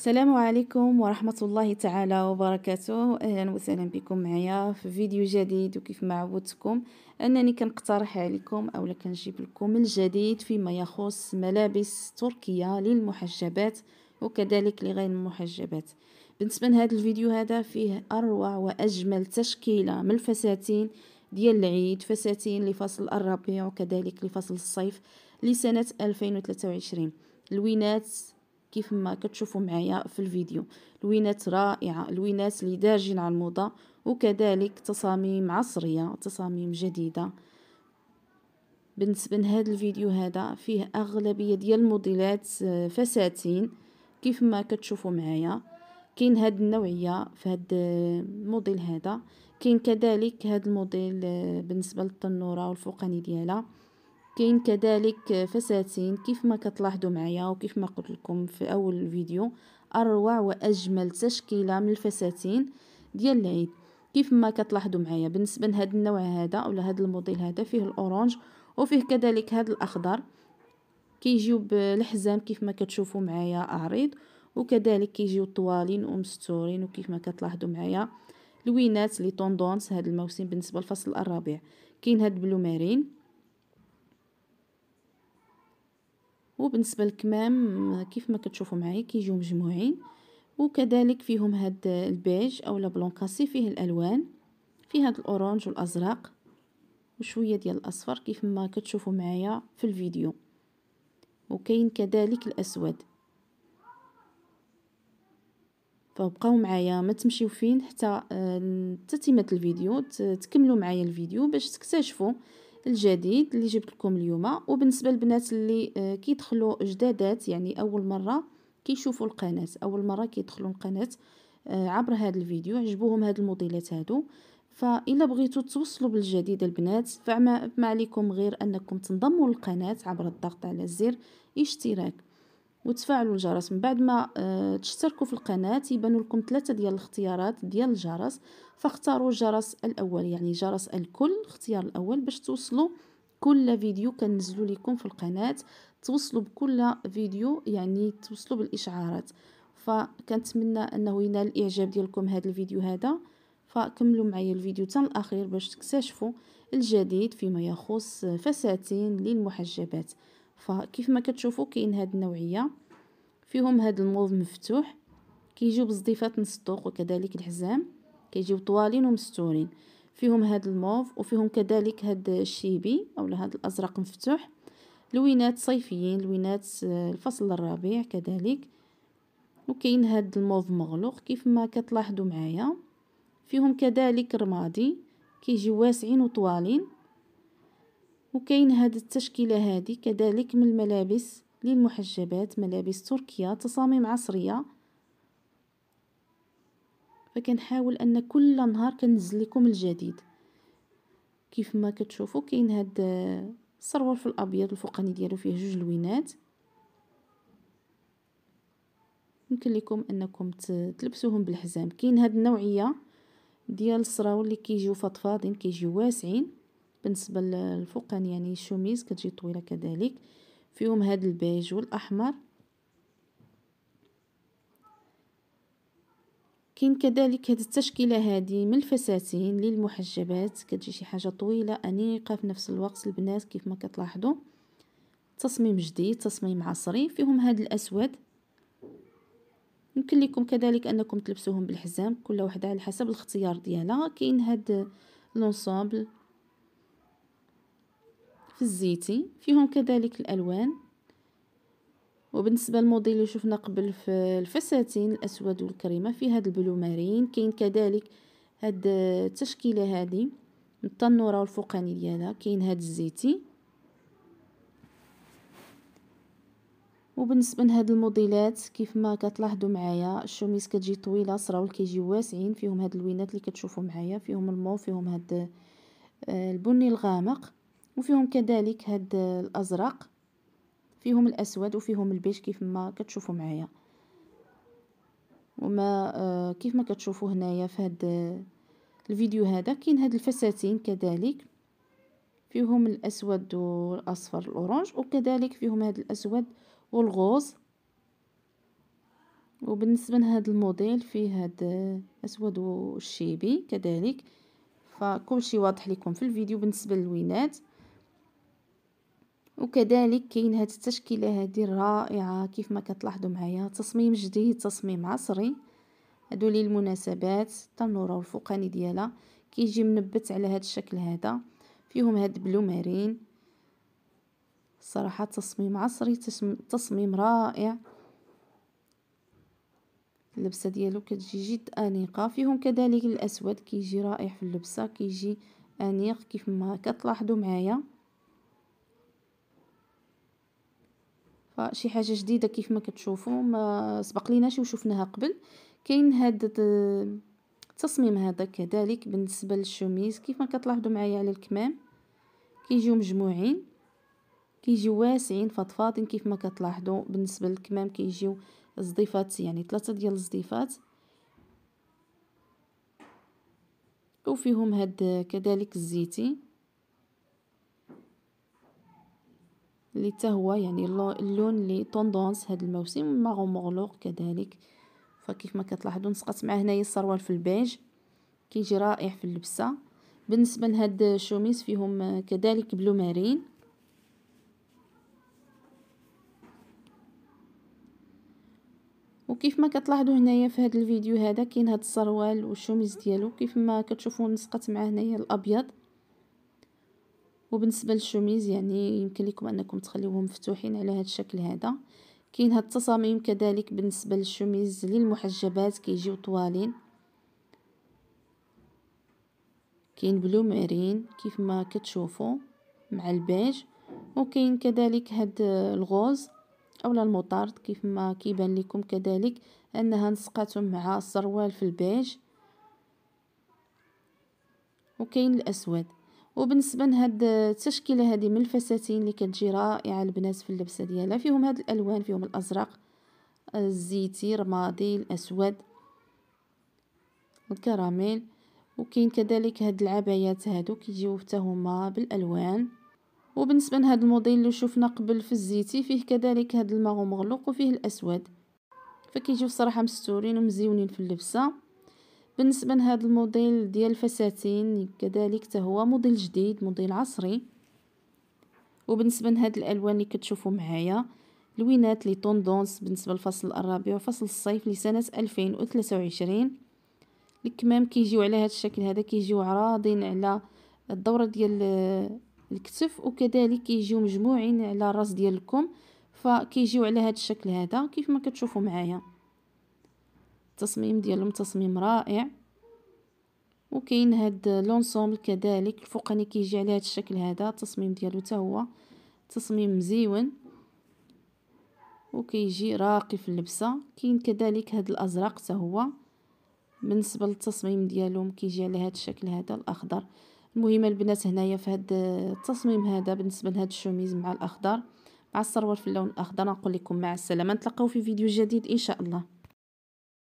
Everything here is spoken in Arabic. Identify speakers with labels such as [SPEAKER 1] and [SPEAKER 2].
[SPEAKER 1] السلام عليكم ورحمة الله تعالى وبركاته أهلا وسهلا بكم معايا في فيديو جديد وكيف ما عودتكم أنني كنقترح عليكم أو كنجيب لكم الجديد فيما يخص ملابس تركيا للمحجبات وكذلك لغير المحجبات بالنسبة لهذا الفيديو هذا فيه أروع وأجمل تشكيلة من الفساتين ديال العيد فساتين لفصل الربيع وكذلك لفصل الصيف لسنة 2023 الوينات كيف ما كتشوفوا معايا في الفيديو لوينات رائعة لوينات اللي داجين على الموضة وكذلك تصاميم عصرية تصاميم جديدة بالنسبة لهذا الفيديو هذا فيه أغلبية ديال الموديلات آه، فساتين كيف ما كتشوفوا معايا كاين هاد النوعية في هاد آه، الموديل هذا كاين كذلك هاد الموديل آه، بالنسبة للتنورة والفوقاني ديالها كاين كذلك فساتين كيف ما كتلاحظوا معايا وكيف ما قلت لكم في اول الفيديو اروع واجمل تشكيله من الفساتين ديال العيد كيف ما كتلاحظوا معايا بالنسبه لهذا النوع هذا ولا هذا الموديل هذا فيه الاورانج وفيه كذلك هذا الاخضر كيجيو بالحزام كيف ما كتشوفوا معايا عريض وكذلك كيجيو طوالين ومستورين وكيف ما كتلاحظوا معايا لوينات لي طوندونس هذا الموسم بالنسبه لفصل الربيع كاين هاد بلومارين مارين وبالنسبه للكمام كيف ما كتشوفوا معايا كيجيو مجموعين وكذلك فيهم هاد البيج او اولا كاسي فيه الالوان فيه هاد الاورانج والازرق وشويه ديال الاصفر كيف ما كتشوفوا معايا في الفيديو وكاين كذلك الاسود فبقاو معايا ما تمشيو فين حتى تتمه آه، الفيديو تكملوا معايا الفيديو باش تكتشفوا الجديد اللي جبت لكم اليوم وبالنسبه للبنات اللي آه، كيدخلوا جدادات يعني اول مره كيشوفوا القناه اول مره كيدخلوا القناه آه، عبر هذا الفيديو عجبوهم هاد الموديلات هادو فإلا بغيتو توصلوا بالجديد البنات فما عليكم غير أنكم تنضموا للقناة عبر الضغط على زر اشتراك وتفعلوا الجرس من بعد ما آه، تشتركوا في القناة يبانوا لكم ثلاثة ديال الاختيارات ديال الجرس فاختاروا الجرس الأول يعني جرس الكل الاختيار الأول باش توصلوا كل فيديو كنزلوا لكم في القناة توصلوا بكل فيديو يعني توصلوا بالإشعارات فكنتمنى أنه ينال الإعجاب ديالكم هذا الفيديو هذا فكملوا معايا الفيديو تن الأخير باش تكتشفوا الجديد فيما يخص فساتين للمحجبات فكيف ما كتشوفوا كاين هاد النوعيه فيهم هاد الموف مفتوح كيجيو بزضيفات من وكذلك الحزام كيجيو طوالين ومستورين فيهم هاد الموف وفيهم كذلك هاد الشيبي اولا هاد الازرق مفتوح لوينات صيفيين لوينات آه، الفصل الربيع كذلك وكاين هاد الموف مغلوق كيف ما كتلاحظوا معايا فيهم كذلك رمادي كيجيو واسعين وطوالين وكاين هاد التشكيله هادي كذلك من الملابس للمحجبات ملابس تركيا تصاميم عصريه فكنحاول ان كل نهار كنزل لكم الجديد كيف ما كتشوفوا كاين هاد السرور في الابيض الفوقاني ديالو فيه جوج لوينات يمكن لكم انكم تلبسوهم بالحزام كاين هاد النوعيه ديال السراول اللي كيجيو فضفاضين كيجيو واسعين بالنسبة للفوقان يعني الشوميز كتجي طويلة كذلك فيهم هاد البيج والأحمر كاين كذلك هاد التشكيله هادي من الفساتين للمحجبات كتجي شي حاجه طويله انيقه في نفس الوقت البنات كيف ما كتلاحظوا تصميم جديد تصميم عصري فيهم هاد الاسود يمكن لكم كذلك انكم تلبسوهم بالحزام كل واحده على حسب الاختيار ديالها كاين هاد لونسومبل في الزيتي فيهم كذلك الألوان وبالنسبة للموديل اللي شفنا قبل في الفساتين الأسود والكريمة في هاد البلو مارين كاين كذلك هاد التشكيلة هادي التنورة والفوقاني ديالها كاين هاد الزيتي وبالنسبة لهاد الموديلات كيف ما كتلاحظوا معايا الشوميس كتجي طويلة سراول كيجي واسعين فيهم هاد اللوينات اللي كتشوفوا معايا فيهم المو فيهم هاد آه، البني الغامق وفيهم كذلك هاد الازرق فيهم الاسود وفيهم البيج كيف ما كتشوفوا معايا وما آه، كيف ما كتشوفوا هنايا في هاد الفيديو هذا كاين هاد الفساتين كذلك فيهم الاسود والاصفر الاورانج وكذلك فيهم هاد الاسود والغوز وبالنسبه لهذا الموديل فيه هذا اسود والشيبي كذلك فكل شيء واضح لكم في الفيديو بالنسبه للوينات وكذلك كاين هاد التشكيله هادي الرائعه كيف ما كتلاحظوا معايا تصميم جديد تصميم عصري هادو لي المناسبات التنوره والفوقاني ديالها كيجي منبت على هاد الشكل هذا فيهم هاد بلومارين صراحه تصميم عصري تصميم رائع اللبسه ديالو كتجي جد انيقه فيهم كذلك الاسود كيجي رائع في اللبسه كيجي انيق كيف ما كتلاحظوا معايا فشي حاجه جديده كيف ما كتشوفوا ما سبق ليناش وشفناها قبل كاين هذا التصميم هذا كذلك بالنسبه للشوميز كيف ما كتلاحظوا معايا على الكمام كيجيو مجموعين كيجيو واسعين فضفاضين كيف ما كتلاحظوا بالنسبه للكمام كيجيو الزضيفات يعني ثلاثه ديال الزضيفات وفيهم هاد كذلك الزيتي اللي حتى هو يعني اللون لي طوندونس هذا الموسم ماغو مغلوق كذلك فكيف ما كتلاحظوا نسقط معاه هنايا السروال في البيج كيجي رائع في اللبسه بالنسبه لهاد الشوميس فيهم كذلك بلو مارين وكيف ما كتلاحظوا هنايا في هذا الفيديو هذا كاين هاد السروال والشوميز ديالو كيف ما كتشوفوا نسقط معاه هنايا الابيض وبالنسبه للشوميز يعني يمكن لكم انكم تخليوهم مفتوحين على هذا الشكل هذا كاين هاد التصاميم كذلك بالنسبه للشوميز للمحجبات كيجيو طوالين كاين بلو مارين كيف ما كتشوفوا مع البيج وكاين كذلك هاد الغوز اولا المطارد كيف ما كيبان لكم كذلك انها نسقاتهم مع السروال في البيج وكاين الاسود وبالنسبه لهاد التشكيله هذه من الفساتين اللي كتجي رائعه البنات في اللبسه ديالها فيهم هاد الالوان فيهم الازرق الزيتي الرمادي الاسود الكراميل وكاين كذلك هاد العبايات هادو كيجيو حتى هما بالالوان وبالنسبه لهاد الموديل اللي شفنا قبل في الزيتي فيه كذلك هاد الماغو مغلوق وفيه الاسود فكيجيو صراحه مستورين ومزيونين في اللبسه بالنسبة لهذا الموديل ديال الفساتين كذلك هو موديل جديد موديل عصري وبالنسبة لهاد الألوان اللي كتشوفوا معايا لوينات لي طوندونس بالنسبة لفصل الربيع وفصل الصيف لسنة 2023 الكمام كيجيو على هذا الشكل هذا كيجيو عراضين على الدورة ديال الكتف وكذلك كيجيو مجموعين على الراس ديال الكم فكيجيو على هذا الشكل هذا كيف ما كتشوفوا معايا التصميم ديالهم تصميم رائع وكاين هاد لونسومبل كذلك الفوقاني كيجي على هاد الشكل هذا التصميم ديالو حتى هو تصميم مزيون وكيجي راقي في اللبسه كاين كذلك هاد الازرق حتى هو بالنسبه للتصميم ديالهم كيجي على هاد الشكل هذا الاخضر المهم البنات هنايا في هاد التصميم هذا بالنسبه لهاد الشوميز مع الاخضر مع السروال في اللون الاخضر نقول لكم مع السلامه نتلاقاو في فيديو جديد ان شاء الله